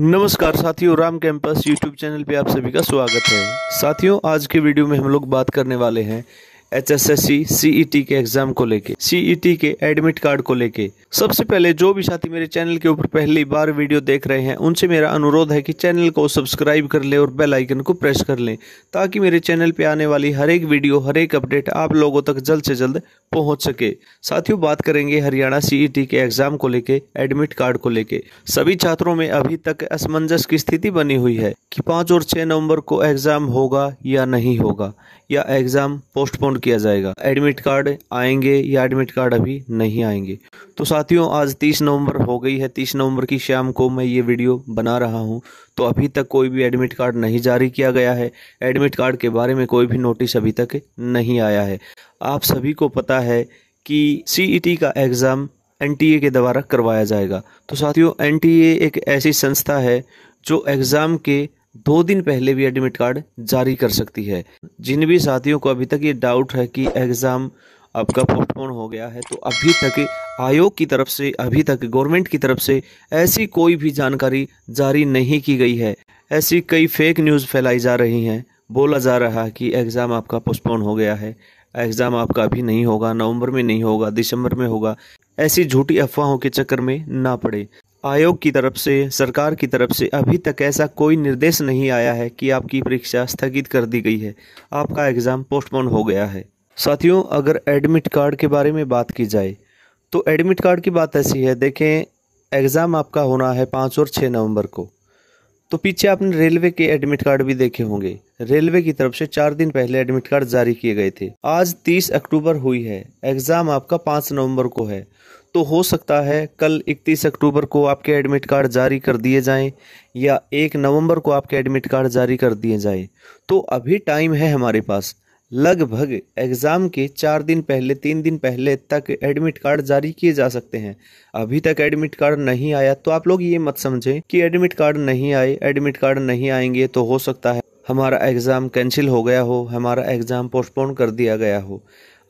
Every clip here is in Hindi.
नमस्कार साथियों राम कैंपस यूट्यूब चैनल पे आप सभी का स्वागत है साथियों आज के वीडियो में हम लोग बात करने वाले हैं H S S C C E T e के एग्जाम को लेके सीई टी e के एडमिट कार्ड को लेके सबसे पहले जो भी साथी मेरे चैनल के ऊपर पहली बार वीडियो देख रहे हैं उनसे मेरा अनुरोध है कि चैनल को सब्सक्राइब कर ले और बेल आइकन को प्रेस कर लें ताकि मेरे चैनल पे आने वाली हर एक वीडियो हर एक अपडेट आप लोगों तक जल्द से जल्द पहुंच सके साथियों बात करेंगे हरियाणा सीईटी e के एग्जाम को लेके एडमिट कार्ड को लेके सभी छात्रों में अभी तक असमंजस की स्थिति बनी हुई है कि पाँच और छह नवम्बर को एग्जाम होगा या नहीं होगा या एग्जाम पोस्टपोन किया जाएगा एडमिट कार्ड आएंगे या एडमिट कार्ड अभी नहीं आएंगे तो साथियों आज तीस नवंबर हो गई है तीस नवंबर की शाम को मैं ये वीडियो बना रहा हूँ तो अभी तक कोई भी एडमिट कार्ड नहीं जारी किया गया है एडमिट कार्ड के बारे में कोई भी नोटिस अभी तक नहीं आया है आप सभी को पता है कि सी e का एग्ज़ाम एन के द्वारा करवाया जाएगा तो साथियों एन एक ऐसी संस्था है जो एग्ज़ाम के दो दिन पहले भी एडमिट कार्ड जारी कर सकती है जिन भी साथियों को अभी तक ये डाउट है कि एग्ज़ाम आपका पोस्टपोन हो गया है तो अभी तक आयोग की तरफ से अभी तक गवर्नमेंट की तरफ से ऐसी कोई भी जानकारी जारी नहीं की गई है ऐसी कई फेक न्यूज़ फैलाई जा रही हैं बोला जा रहा है कि एग्ज़ाम आपका पोस्टपोन हो गया है एग्ज़ाम आपका अभी नहीं होगा नवंबर में नहीं होगा दिसंबर में होगा ऐसी झूठी अफवाहों के चक्कर में ना पड़े आयोग की तरफ से सरकार की तरफ से अभी तक ऐसा कोई निर्देश नहीं आया है कि आपकी परीक्षा स्थगित कर दी गई है आपका एग्ज़ाम पोस्टपोन हो गया है साथियों अगर एडमिट कार्ड के बारे में बात की जाए तो एडमिट कार्ड की बात ऐसी है देखें एग्ज़ाम आपका होना है पाँच और छः नवंबर को तो पीछे आपने रेलवे के एडमिट कार्ड भी देखे होंगे रेलवे की तरफ से चार दिन पहले एडमिट कार्ड जारी किए गए थे आज तीस अक्टूबर हुई है एग्ज़ाम आपका पाँच नवंबर को है तो हो सकता है कल 31 अक्टूबर को आपके एडमिट कार्ड जारी कर दिए जाएं या 1 नवंबर को आपके एडमिट कार्ड जारी कर दिए जाएं तो अभी टाइम है हमारे पास लगभग एग्ज़ाम के चार दिन पहले तीन दिन पहले तक एडमिट कार्ड जारी किए जा सकते हैं अभी तक एडमिट कार्ड नहीं आया तो आप लोग ये मत समझें कि एडमिट कार्ड नहीं आए एडमिट कार्ड नहीं आएंगे तो हो सकता है हमारा एग्ज़ाम कैंसिल हो गया हो हमारा एग्ज़ाम पोस्टपोन कर दिया गया हो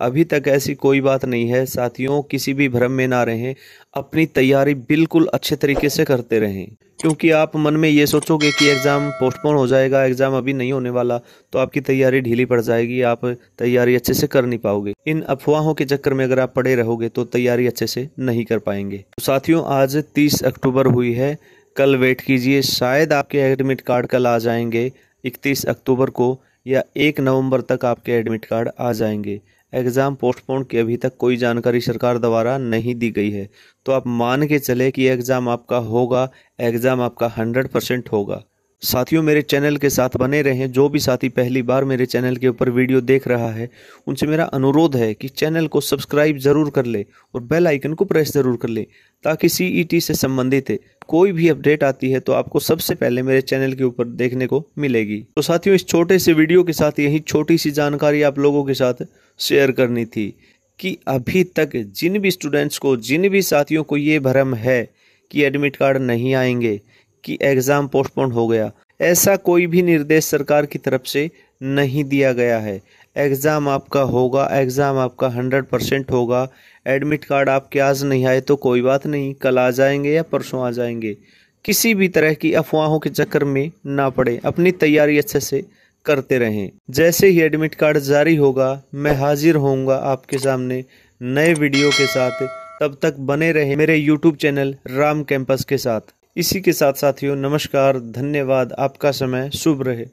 अभी तक ऐसी कोई बात नहीं है साथियों किसी भी भ्रम में ना रहें अपनी तैयारी बिल्कुल अच्छे तरीके से करते रहें क्योंकि आप मन में ये सोचोगे कि एग्ज़ाम पोस्टपोन हो जाएगा एग्ज़ाम अभी नहीं होने वाला तो आपकी तैयारी ढीली पड़ जाएगी आप तैयारी अच्छे से कर नहीं पाओगे इन अफवाहों के चक्कर में अगर आप पड़े रहोगे तो तैयारी अच्छे से नहीं कर पाएंगे तो साथियों आज तीस अक्टूबर हुई है कल वेट कीजिए शायद आपके एडमिट कार्ड कल आ जाएंगे इकतीस अक्टूबर को या एक नवंबर तक आपके एडमिट कार्ड आ जाएंगे एग्ज़ाम पोस्टपोन की अभी तक कोई जानकारी सरकार द्वारा नहीं दी गई है तो आप मान के चले कि एग्ज़ाम आपका होगा एग्ज़ाम आपका हंड्रेड परसेंट होगा साथियों मेरे चैनल के साथ बने रहें जो भी साथी पहली बार मेरे चैनल के ऊपर वीडियो देख रहा है उनसे मेरा अनुरोध है कि चैनल को सब्सक्राइब ज़रूर कर ले और बेल आइकन को प्रेस ज़रूर कर ले ताकि सीईटी e से संबंधित कोई भी अपडेट आती है तो आपको सबसे पहले मेरे चैनल के ऊपर देखने को मिलेगी तो साथियों इस छोटे से वीडियो के साथ यही छोटी सी जानकारी आप लोगों के साथ शेयर करनी थी कि अभी तक जिन भी स्टूडेंट्स को जिन भी साथियों को ये भ्रम है कि एडमिट कार्ड नहीं आएंगे कि एग्ज़ाम पोस्टपोन हो गया ऐसा कोई भी निर्देश सरकार की तरफ से नहीं दिया गया है एग्ज़ाम आपका होगा एग्ज़ाम आपका हंड्रेड परसेंट होगा एडमिट कार्ड आपके आज नहीं आए तो कोई बात नहीं कल आ जाएंगे या परसों आ जाएंगे किसी भी तरह की अफवाहों के चक्कर में ना पड़े अपनी तैयारी अच्छे से करते रहें जैसे ही एडमिट कार्ड जारी होगा मैं हाजिर होऊंगा आपके सामने नए वीडियो के साथ तब तक बने रहें मेरे यूट्यूब चैनल राम कैंपस के साथ इसी के साथ साथियों नमस्कार धन्यवाद आपका समय शुभ रहे